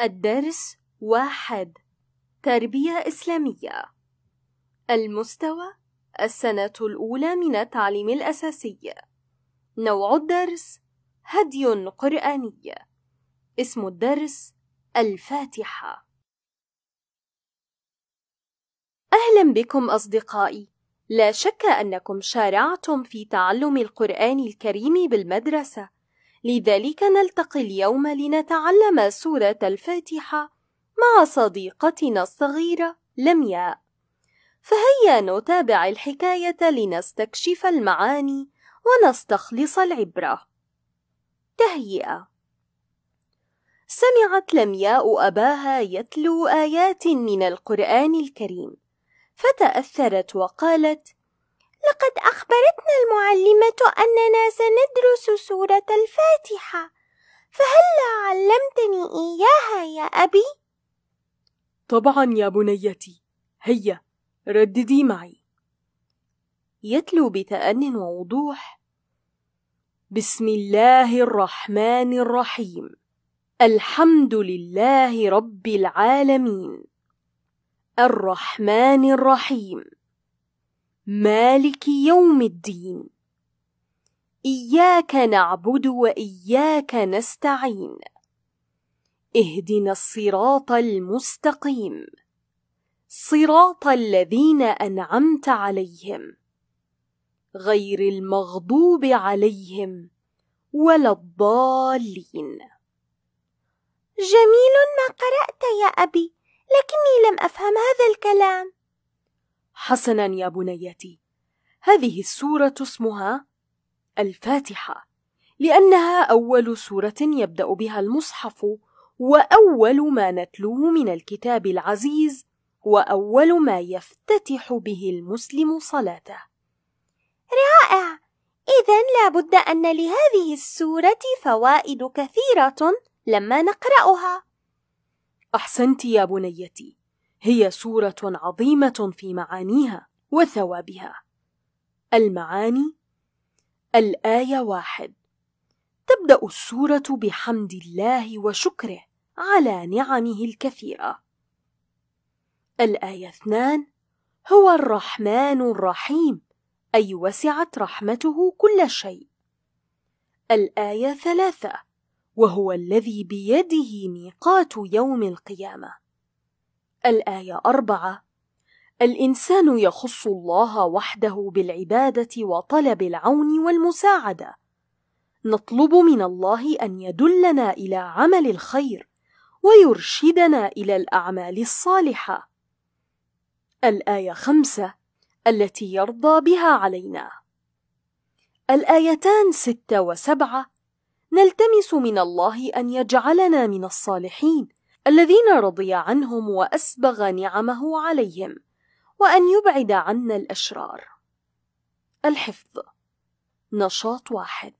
الدرس واحد تربية إسلامية المستوى السنة الأولى من التعليم الأساسي نوع الدرس هدي قرآني اسم الدرس الفاتحة أهلا بكم أصدقائي لا شك أنكم شارعتم في تعلم القرآن الكريم بالمدرسة لذلك نلتقي اليوم لنتعلم سورة الفاتحة مع صديقتنا الصغيرة لمياء فهيا نتابع الحكاية لنستكشف المعاني ونستخلص العبرة تهيئة سمعت لمياء أباها يتلو آيات من القرآن الكريم فتأثرت وقالت لقد أخبرتنا المعلمة أننا سندرس سورة الفاتحة فهلا علمتني إياها يا أبي؟ طبعا يا بنيتي هيا رددي معي يتلو بتأن ووضوح بسم الله الرحمن الرحيم الحمد لله رب العالمين الرحمن الرحيم مالك يوم الدين إياك نعبد وإياك نستعين اهدنا الصراط المستقيم صراط الذين أنعمت عليهم غير المغضوب عليهم ولا الضالين جميل ما قرأت يا أبي لكني لم أفهم هذا الكلام حسنا يا بنيتي هذه السورة اسمها الفاتحة لأنها أول سورة يبدأ بها المصحف وأول ما نتلوه من الكتاب العزيز وأول ما يفتتح به المسلم صلاته رائع إذا لابد أن لهذه السورة فوائد كثيرة لما نقرأها أحسنت يا بنيتي هي سورة عظيمة في معانيها وثوابها المعاني الآية واحد تبدأ السورة بحمد الله وشكره على نعمه الكثيرة الآية اثنان هو الرحمن الرحيم أي وسعت رحمته كل شيء الآية ثلاثة وهو الذي بيده ميقات يوم القيامة الآية أربعة الإنسان يخص الله وحده بالعبادة وطلب العون والمساعدة نطلب من الله أن يدلنا إلى عمل الخير ويرشدنا إلى الأعمال الصالحة الآية خمسة التي يرضى بها علينا الآيتان ستة وسبعة نلتمس من الله أن يجعلنا من الصالحين الذين رضي عنهم وأسبغ نعمه عليهم وأن يبعد عنا الأشرار الحفظ نشاط واحد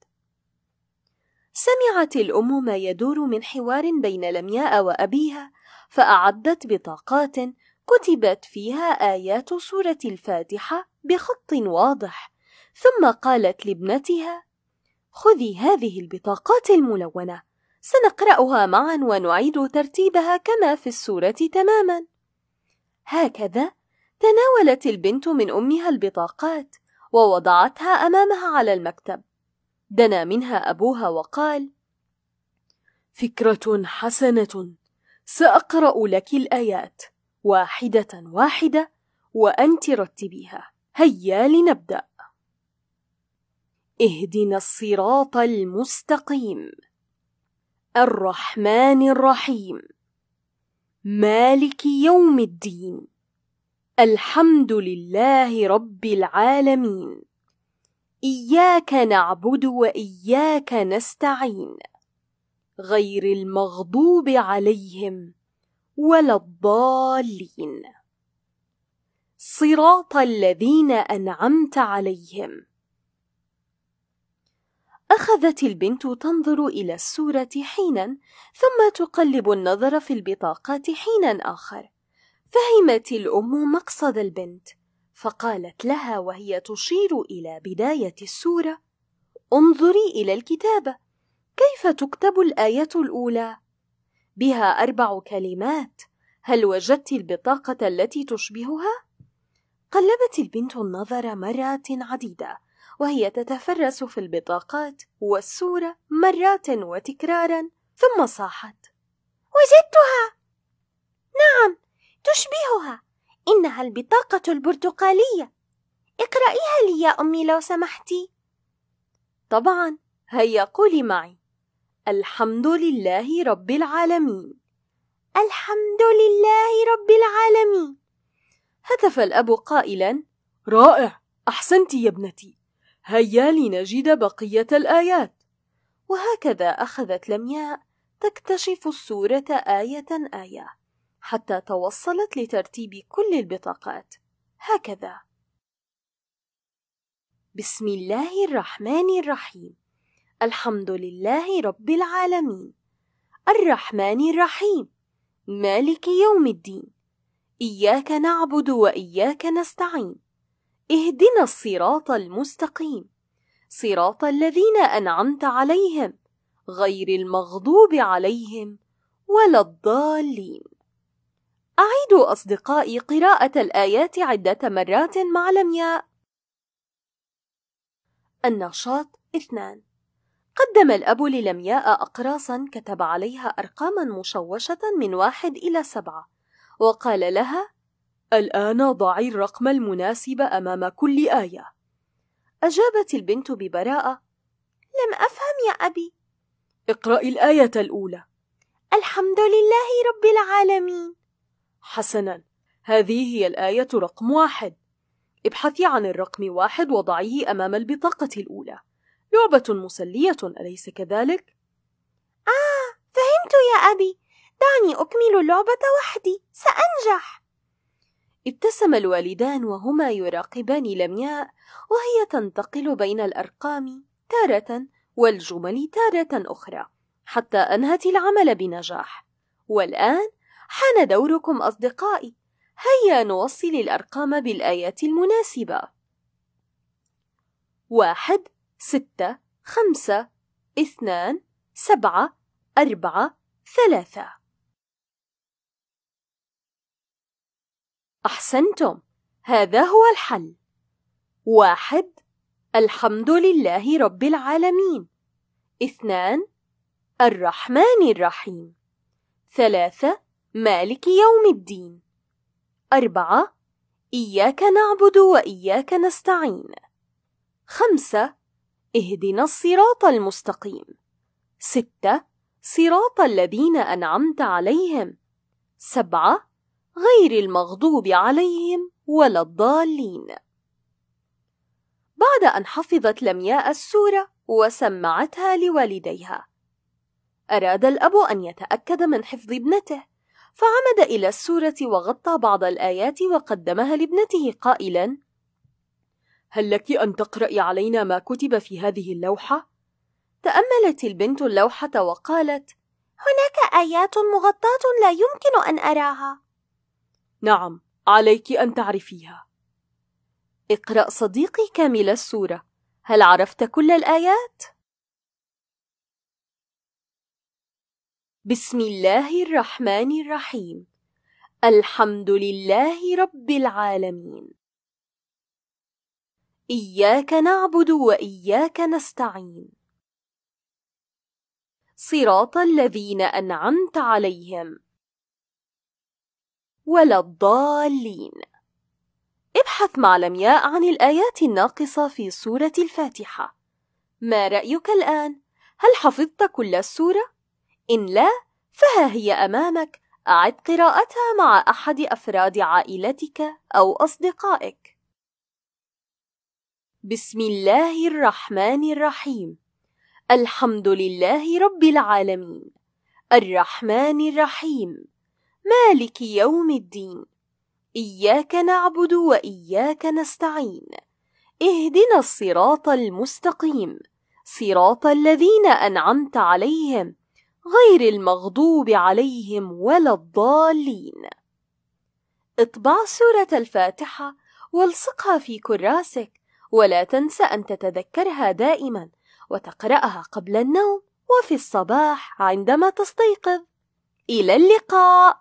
سمعت الأم ما يدور من حوار بين لمياء وأبيها فأعدت بطاقات كتبت فيها آيات سورة الفاتحة بخط واضح ثم قالت لابنتها خذي هذه البطاقات الملونة سنقرأها معا ونعيد ترتيبها كما في السورة تماما هكذا تناولت البنت من أمها البطاقات ووضعتها أمامها على المكتب دنا منها أبوها وقال فكرة حسنة سأقرأ لك الآيات واحدة واحدة وأنت رتبيها هيا لنبدأ اهدنا الصراط المستقيم الرحمن الرحيم مالك يوم الدين الحمد لله رب العالمين إياك نعبد وإياك نستعين غير المغضوب عليهم ولا الضالين صراط الذين أنعمت عليهم أخذت البنت تنظر إلى الصورة حينا ثم تقلب النظر في البطاقات حينا آخر فهمت الأم مقصد البنت فقالت لها وهي تشير إلى بداية السورة انظري إلى الكتابة كيف تكتب الآية الأولى؟ بها أربع كلمات هل وجدت البطاقة التي تشبهها؟ قلبت البنت النظر مرات عديدة وهي تتفرس في البطاقات والصورة مرات وتكرارا ثم صاحت وجدتها نعم تشبهها إنها البطاقة البرتقالية اقرأيها لي يا أمي لو سمحتي طبعا هيا قولي معي الحمد لله رب العالمين الحمد لله رب العالمين هتف الأب قائلا رائع أحسنت يا ابنتي هيا لنجد بقية الآيات وهكذا أخذت لمياء تكتشف السورة آية آية حتى توصلت لترتيب كل البطاقات هكذا بسم الله الرحمن الرحيم الحمد لله رب العالمين الرحمن الرحيم مالك يوم الدين إياك نعبد وإياك نستعين اهدنا الصراط المستقيم صراط الذين أنعمت عليهم غير المغضوب عليهم ولا الضالين أعيدوا أصدقائي قراءة الآيات عدة مرات مع لمياء النشاط اثنان قدم الأب للمياء أقراصا كتب عليها أرقاما مشوشة من واحد إلى سبعة وقال لها الآن ضعي الرقم المناسب أمام كل آية أجابت البنت ببراءة لم أفهم يا أبي اقرأي الآية الأولى الحمد لله رب العالمين حسنا هذه هي الآية رقم واحد ابحثي عن الرقم واحد وضعيه أمام البطاقة الأولى لعبة مسلية أليس كذلك؟ آه فهمت يا أبي دعني أكمل اللعبة وحدي سأنجح ابتسم الوالدان وهما يراقبان لمياء وهي تنتقل بين الأرقام تارة والجمل تارة أخرى حتى أنهت العمل بنجاح والآن حان دوركم أصدقائي هيا نوصل الأرقام بالآيات المناسبة واحد ستة خمسة اثنان سبعة أربعة ثلاثة أحسنتم هذا هو الحل واحد الحمد لله رب العالمين اثنان الرحمن الرحيم ثلاثة مالك يوم الدين أربعة إياك نعبد وإياك نستعين خمسة اهدنا الصراط المستقيم ستة صراط الذين أنعمت عليهم سبعة غير المغضوب عليهم ولا الضالين بعد أن حفظت لمياء السورة وسمعتها لوالديها أراد الأب أن يتأكد من حفظ ابنته فعمد إلى السورة وغطى بعض الآيات وقدمها لابنته قائلا هل لك أن تقرأي علينا ما كتب في هذه اللوحة؟ تأملت البنت اللوحة وقالت هناك آيات مغطاة لا يمكن أن أراها نعم عليك أن تعرفيها اقرأ صديقي كامل السورة هل عرفت كل الآيات؟ بسم الله الرحمن الرحيم الحمد لله رب العالمين إياك نعبد وإياك نستعين صراط الذين أنعمت عليهم ولا الضالين ابحث مع لمياء عن الآيات الناقصة في سورة الفاتحة ما رأيك الآن؟ هل حفظت كل السورة؟ إن لا فها هي أمامك أعد قراءتها مع أحد أفراد عائلتك أو أصدقائك بسم الله الرحمن الرحيم الحمد لله رب العالمين الرحمن الرحيم مالك يوم الدين إياك نعبد وإياك نستعين اهدنا الصراط المستقيم صراط الذين أنعمت عليهم غير المغضوب عليهم ولا الضالين اطبع سورة الفاتحة والصقها في كراسك ولا تنس أن تتذكرها دائما وتقرأها قبل النوم وفي الصباح عندما تستيقظ إلى اللقاء